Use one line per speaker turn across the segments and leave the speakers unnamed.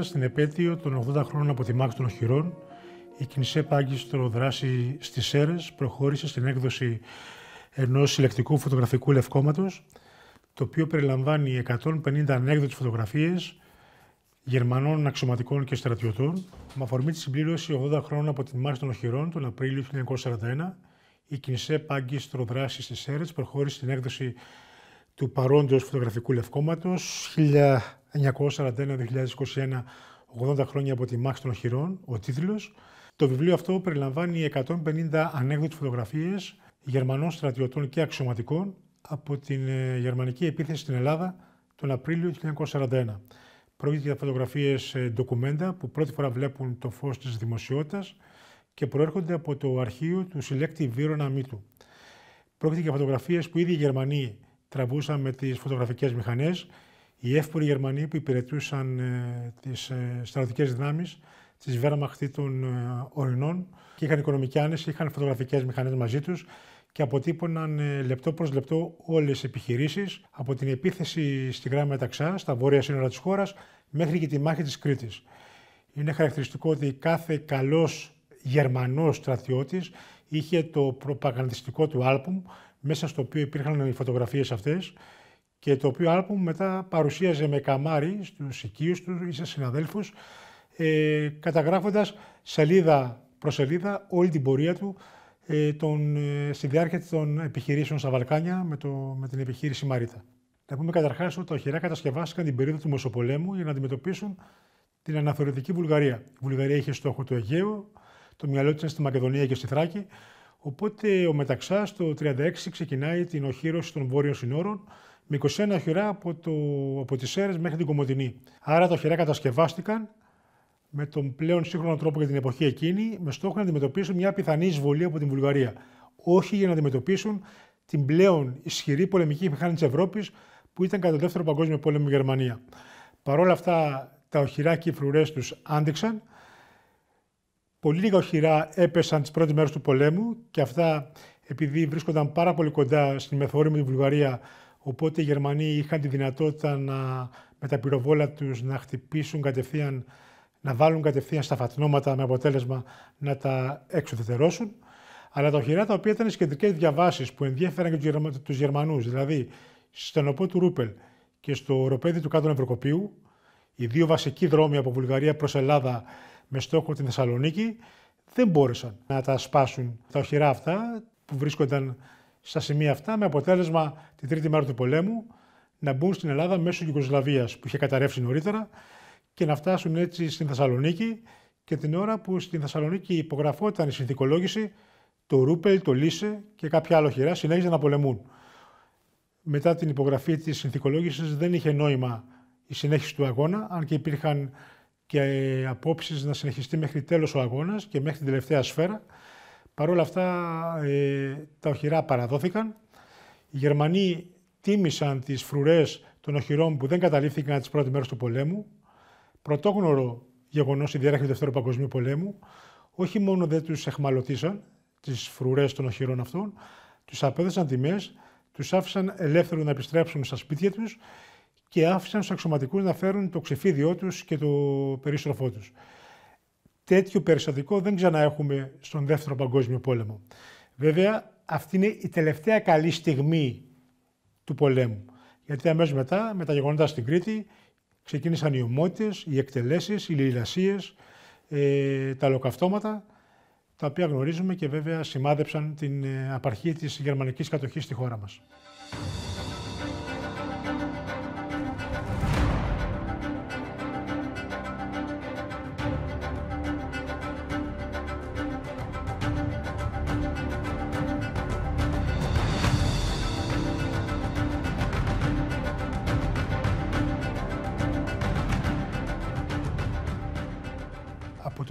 στην επέτειο των 80 χρόνων από τη μάχη των οχυρών, η Κινησέ Πάγκιστρο Δράση στις Σέρες προχώρησε στην έκδοση ενός συλλεκτικού φωτογραφικού λευκόματος, το οποίο περιλαμβάνει 150 ανέκδοτες φωτογραφίες Γερμανών αξιωματικών και στρατιωτών, με αφορμή τη συμπλήρωση 80 χρόνων από τη μάχη των οχυρών τον Απρίλιο 1941. Η Κινησέ Πάγκιστρο Δράση στις Σέρες προχώρησε στην έκδοση του παρόντος φωτογραφικού λευκόματος, 1941 2021 80 χρόνια από τη μάχη των οχυρών, ο τίτλος. Το βιβλίο αυτό περιλαμβάνει 150 ανέκδοτες φωτογραφίες Γερμανών στρατιωτών και αξιωματικών από την ε, γερμανική επίθεση στην Ελλάδα τον Απρίλιο 1941. Πρόκειται για φωτογραφίες ε, ντοκουμέντα που πρώτη φορά βλέπουν το φως της δημοσιότητας και προέρχονται από το αρχείο του συλλέκτη Βίρονα Μήτου. Πρόκειται για φωτογραφίες που ήδη οι Γερμανοί τραβούσαν με τις φωτογραφικές μηχανές οι εύποροι Γερμανοί που υπηρετούσαν ε, τις ε, στρατιωτικές δυνάμεις της Βέραμαχτή των ε, Ορεινών και είχαν οικονομική άνεση, είχαν φωτογραφικές μηχανές μαζί τους και αποτύπωναν ε, λεπτό προς λεπτό όλες τις επιχειρήσεις από την επίθεση στη Γράμμα Μεταξά, στα βόρεια σύνορα της χώρας, μέχρι και τη μάχη της Κρήτης. Είναι χαρακτηριστικό ότι κάθε καλός Γερμανός στρατιώτης είχε το προπαγανδιστικό του άλπουμ μέσα στο οποίο υπήρχαν οι φωτογραφίες αυτές και το οποίο άλμπουμ μετά παρουσίαζε με καμάρι στους οικείους του ή σε συναδέλφους, ε, καταγράφοντας σελίδα προς σελίδα όλη την πορεία του ε, τον, ε, στη διάρκεια των επιχειρήσεων στα Βαλκάνια με, το, με την επιχείρηση Μαρίτα. Να πούμε καταρχάς ότι τα οχυρά κατασκευάστηκαν την περίοδο του Μεσοπολέμου για να αντιμετωπίσουν την αναθεωρητική Βουλγαρία. Η Βουλγαρία είχε στόχο το Αιγαίο, το μυαλό της στη Μακεδονία και στη Θράκη. Οπότε ο Μεταξάς το 1936 ξεκινάει την οχύρωση των βόρειων συνόρων με 21 οχυρά από, το, από τις Σέρες μέχρι την Κομωτινή. Άρα τα οχυρά κατασκευάστηκαν με τον πλέον σύγχρονο τρόπο για την εποχή εκείνη, με στόχο να αντιμετωπίσουν μια πιθανή εισβολή από την Βουλγαρία. Όχι για να αντιμετωπίσουν την πλέον ισχυρή πολεμική μηχανή της Ευρώπης που ήταν κατά το δεύτερο παγκόσμιο πόλεμο η Γερμανία. Παρ' όλα αυτά, τα οχυρά και οι φρουρές τους άντεξαν. Πολύ λίγα οχυρά έπεσαν τις πρώτες μέρες του πολέμου και αυτά επειδή βρίσκονταν πάρα πολύ κοντά στην μεθόρυμη Βουλγαρία, Οπότε οι Γερμανοί είχαν τη δυνατότητα να, με τα πυροβόλα τους να χτυπήσουν κατευθείαν, να βάλουν κατευθείαν στα φατνώματα με αποτέλεσμα να τα εξουδετερώσουν. Αλλά τα οχυρά τα οποία ήταν οι σχετικέ διαβάσεις που ενδιέφεραν και τους Γερμανούς, δηλαδή στον οπό του Ρούπελ και στο οροπέδι του κάτω Νευροκοπίου, οι δύο βασικοί δρόμοι από Βουλγαρία προς Ελλάδα με στόχο την Θεσσαλονίκη, δεν μπόρεσαν να τα σπάσουν τα οχυρά αυτά που βρίσκονταν στα σημεία αυτά, με αποτέλεσμα την τρίτη μέρα του πολέμου να μπουν στην Ελλάδα μέσω Γιουγκοσλαβία που είχε καταρρεύσει νωρίτερα και να φτάσουν έτσι στην Θεσσαλονίκη και την ώρα που στην Θεσσαλονίκη υπογραφόταν η συνθηκολόγηση, το Ρούπελ, το Λίσε και κάποια άλλο χειρά συνέχιζαν να πολεμούν. Μετά την υπογραφή της συνθηκολόγησης δεν είχε νόημα η συνέχιση του αγώνα, αν και υπήρχαν και απόψεις να συνεχιστεί μέχρι τέλος ο αγώνας και μέχρι την τελευταία σφαίρα. Παρ' όλα αυτά ε, τα οχυρά παραδόθηκαν. Οι Γερμανοί τίμησαν τις φρουρές των οχυρών που δεν καταλήφθηκαν τις πρώτες μέρες του πολέμου. Πρωτόγνωρο γεγονός η διάρκεια του Δευτέρου Παγκοσμίου Πολέμου. Όχι μόνο δεν τους εχμαλωτήσαν τις φρουρές των οχυρών αυτών, τους απέδεσαν τιμές, τους άφησαν ελεύθερους να επιστρέψουν στα σπίτια τους και άφησαν στους αξιωματικούς να φέρουν το ξεφίδιό τους και το περίστροφό τους τέτοιο περιστατικό δεν ξαναέχουμε στον Δεύτερο Παγκόσμιο Πόλεμο. Βέβαια, αυτή είναι η τελευταία καλή στιγμή του πολέμου. Γιατί αμέσως μετά, με τα γεγονότα στην Κρήτη, ξεκίνησαν οι ομότητες, οι εκτελέσεις, οι λιλασίες, ε, τα λοκαυτώματα, τα οποία γνωρίζουμε και βέβαια σημάδεψαν την ε, απαρχή της γερμανικής κατοχής στη χώρα μας.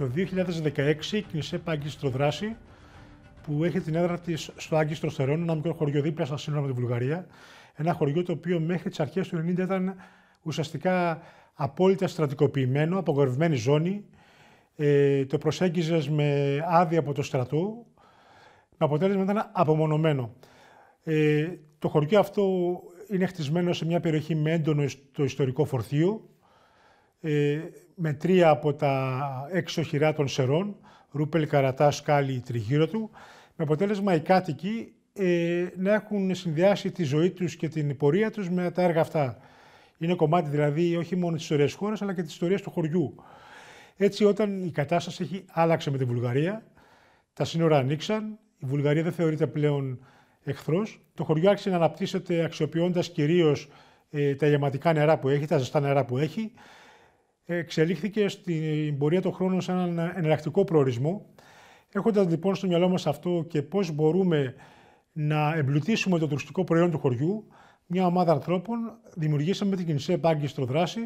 το 2016 η ΕΣΕΠ Άγκιστρο Δράση, που έχει την έδρα της στο Άγκιστρο Στερών, ένα μικρό χωριό δίπλα στα σύνορα με τη Βουλγαρία. Ένα χωριό το οποίο μέχρι τις αρχές του 90 ήταν ουσιαστικά απόλυτα στρατικοποιημένο, απογορευμένη ζώνη. Ε, το προσέγγιζες με άδεια από το στρατό, με αποτέλεσμα ήταν απομονωμένο. Ε, το χωριό αυτό είναι χτισμένο σε μια περιοχή με έντονο το ιστορικό φορτίο, ε, με τρία από τα έξω χειρά των σερών, Ρούπελ, Καρατάς, Σκάλι, τριγύρω του, με αποτέλεσμα οι κάτοικοι ε, να έχουν συνδυάσει τη ζωή τους και την πορεία τους με τα έργα αυτά. Είναι κομμάτι δηλαδή όχι μόνο της ιστορίας χώρας, αλλά και της ιστορίας του χωριού. Έτσι όταν η κατάσταση έχει, άλλαξε με τη Βουλγαρία, τα σύνορα ανοίξαν, η Βουλγαρία δεν θεωρείται πλέον εχθρός, το χωριό άρχισε να αναπτύσσεται αξιοποιώντας κυρίως ε, τα γεματικά νερά που έχει, τα ζεστά νερά που έχει, εξελίχθηκε στην πορεία των χρόνων σαν έναν εναλλακτικό προορισμό. Έχοντας λοιπόν στο μυαλό μας αυτό και πώς μπορούμε να εμπλουτίσουμε το τουριστικό προϊόν του χωριού, μια ομάδα ανθρώπων δημιουργήσαμε την πάγκη στο Δράση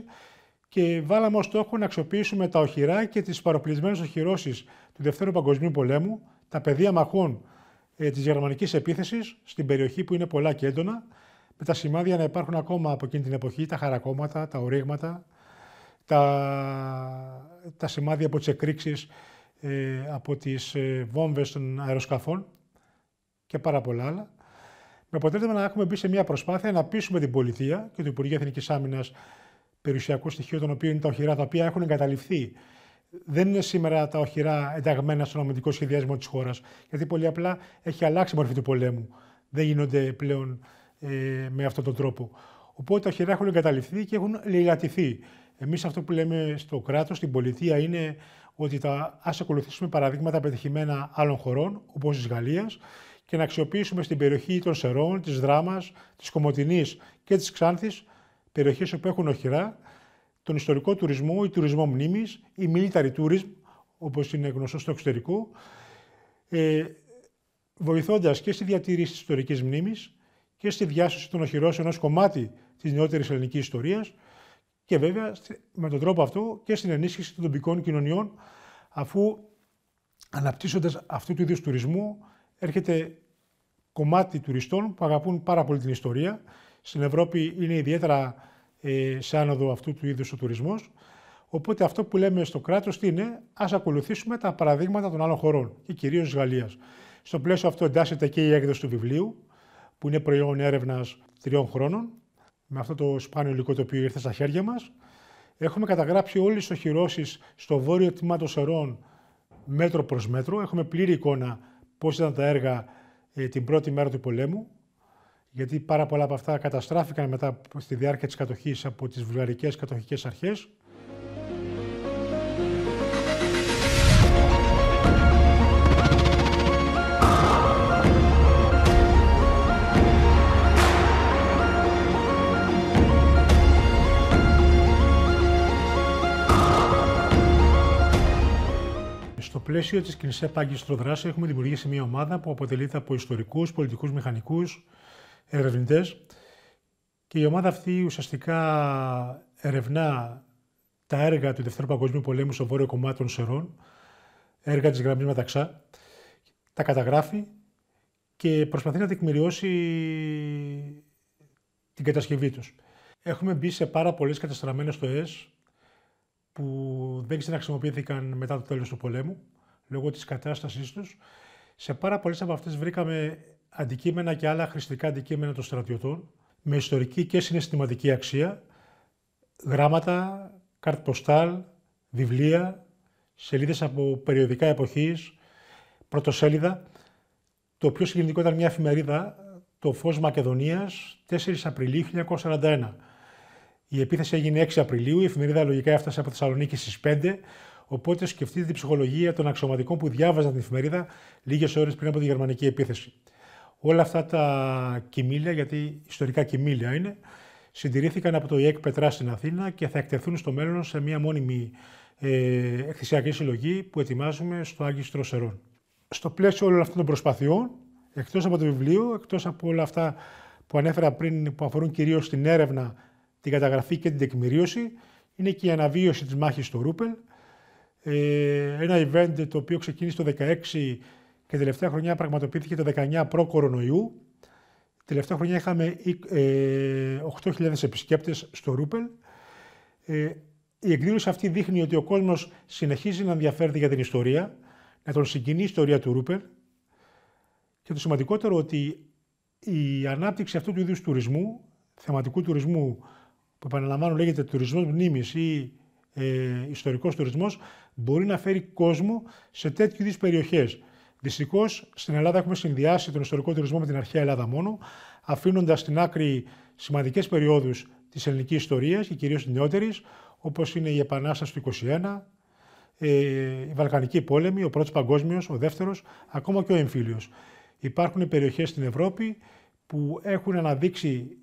και βάλαμε ως στόχο να αξιοποιήσουμε τα οχυρά και τις παροπλισμένες οχυρώσεις του Δευτέρου Παγκοσμίου Πολέμου, τα πεδία μαχών ε, της γερμανικής επίθεσης στην περιοχή που είναι πολλά και έντονα, με τα σημάδια να υπάρχουν ακόμα από εκείνη την εποχή, τα χαρακόμματα, τα ορίγματα, τα, τα σημάδια από τις εκρήξεις, ε, από τις ε, βόμβες των αεροσκαφών και πάρα πολλά άλλα. Με αποτέλεσμα να έχουμε μπει σε μια προσπάθεια να πείσουμε την πολιτεία και το Υπουργείο Εθνικής Άμυνας περιουσιακό στοιχείο των οποίων είναι τα οχυρά τα οποία έχουν εγκαταληφθεί. Δεν είναι σήμερα τα οχυρά ενταγμένα στο αμυντικό σχεδιασμό της χώρας, γιατί πολύ απλά έχει αλλάξει η μορφή του πολέμου. Δεν γίνονται πλέον ε, με αυτόν τον τρόπο. Οπότε τα οχυρά έχουν εγκαταληφθεί και έχουν λιγατηθεί. Εμείς αυτό που λέμε στο κράτος, στην πολιτεία, είναι ότι θα ας ακολουθήσουμε παραδείγματα πετυχημένα άλλων χωρών, όπως της Γαλλίας, και να αξιοποιήσουμε στην περιοχή των Σερών, της Δράμας, της Κομωτινής και της Ξάνθης, περιοχές όπου έχουν οχυρά, τον ιστορικό τουρισμό ή τουρισμό μνήμης ή military tourism, όπως είναι γνωστό στο εξωτερικό, ε, βοηθώντας και στη διατήρηση της ιστορικής μνήμης και στη διάσωση των οχυρώσεων ως κομμάτι της νεότερης ελληνικής ιστορίας, και βέβαια με τον τρόπο αυτό και στην ενίσχυση των τοπικών κοινωνιών, αφού αναπτύσσοντας αυτού του είδους τουρισμού έρχεται κομμάτι τουριστών που αγαπούν πάρα πολύ την ιστορία. Στην Ευρώπη είναι ιδιαίτερα ε, σε άνοδο αυτού του είδους ο τουρισμός. Οπότε αυτό που λέμε στο κράτος είναι, ας ακολουθήσουμε τα παραδείγματα των άλλων χωρών και κυρίως της Γαλλίας. Στο πλαίσιο αυτό εντάσσεται και η έκδοση του βιβλίου, που είναι προϊόν έρευνας τριών χρόνων, με αυτό το σπάνιο υλικό το οποίο ήρθε στα χέρια μας. Έχουμε καταγράψει όλες τις οχυρώσεις στο βόρειο τμήμα των Σερών μέτρο προς μέτρο. Έχουμε πλήρη εικόνα πώς ήταν τα έργα ε, την πρώτη μέρα του πολέμου, γιατί πάρα πολλά από αυτά καταστράφηκαν μετά στη διάρκεια της κατοχής από τις βουλγαρικές κατοχικές αρχές. πλαίσιο της κινησία Πάγκη δράση έχουμε δημιουργήσει μια ομάδα που αποτελείται από ιστορικούς, πολιτικούς μηχανικούς, ερευνητές. Και η ομάδα αυτή ουσιαστικά ερευνά τα έργα του Δευτέρου Παγκοσμίου Πολέμου στο βόρειο κομμάτι των Σερών, έργα της γραμμής Μεταξά, τα καταγράφει και προσπαθεί να τεκμηριώσει την κατασκευή τους. Έχουμε μπει σε πάρα πολλές καταστραμμένες τοές που δεν ξαναχρησιμοποιήθηκαν μετά το τέλος του πολέμου λόγω της κατάστασής τους. Σε πάρα πολλές από αυτές βρήκαμε αντικείμενα και άλλα χρηστικά αντικείμενα των στρατιωτών με ιστορική και συναισθηματική αξία, γράμματα, καρτ ποστάλ, βιβλία, σελίδες από περιοδικά εποχής, πρωτοσέλιδα. Το πιο συγκινητικό ήταν μια εφημερίδα, το Φως Μακεδονίας, 4 Απριλίου 1941. Η επίθεση έγινε 6 Απριλίου, η εφημερίδα λογικά έφτασε από Θεσσαλονίκη στις 5, Οπότε σκεφτείτε την ψυχολογία των αξιωματικών που διάβαζαν την εφημερίδα λίγες ώρες πριν από τη γερμανική επίθεση. Όλα αυτά τα κοιμήλια, γιατί ιστορικά κοιμήλια είναι, συντηρήθηκαν από το ΙΕΚ Πετρά στην Αθήνα και θα εκτεθούν στο μέλλον σε μία μόνιμη ε, συλλογή που ετοιμάζουμε στο Άγιο Σερών. Στο πλαίσιο όλων αυτών των προσπαθειών, εκτός από το βιβλίο, εκτός από όλα αυτά που ανέφερα πριν, που αφορούν κυρίως την έρευνα, την καταγραφή και την τεκμηρίωση, είναι και η αναβίωση της μάχης του Ρούπελ, ε, ένα event το οποίο ξεκίνησε το 2016 και τελευταία χρονιά πραγματοποιήθηκε το 19 προ-κορονοϊού. Τελευταία χρονιά είχαμε 8.000 ε, επισκέπτες στο Ρούπελ. Ε, η εκδήλωση αυτή δείχνει ότι ο κόσμος συνεχίζει να ενδιαφέρεται για την ιστορία, να τον συγκινεί η ιστορία του Ρούπελ και το σημαντικότερο ότι η ανάπτυξη αυτού του είδους τουρισμού, θεματικού τουρισμού, που επαναλαμβάνω λέγεται τουρισμός μνήμης ή ε, ιστορικός τουρισμός μπορεί να φέρει κόσμο σε τέτοιου είδους περιοχές. Δυστυχώς στην Ελλάδα έχουμε συνδυάσει τον ιστορικό τουρισμό με την αρχαία Ελλάδα μόνο, αφήνοντας στην άκρη σημαντικές περιόδους της ελληνικής ιστορίας και κυρίως τη νεότερης, όπως είναι η Επανάσταση του 21, ε, η Βαλκανική πόλεμη, ο πρώτος παγκόσμιος, ο δεύτερος, ακόμα και ο εμφύλιο. Υπάρχουν περιοχές στην Ευρώπη που έχουν αναδείξει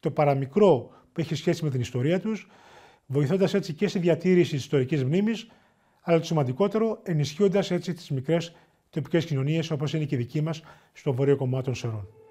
το παραμικρό που έχει σχέση με την ιστορία τους βοηθώντας έτσι και στη διατήρηση της ιστορικής μνήμης, αλλά το σημαντικότερο ενισχύοντας έτσι τις μικρές τοπικές κοινωνίες όπως είναι και η δική μας στο βορείο κομμάτι των Σερών.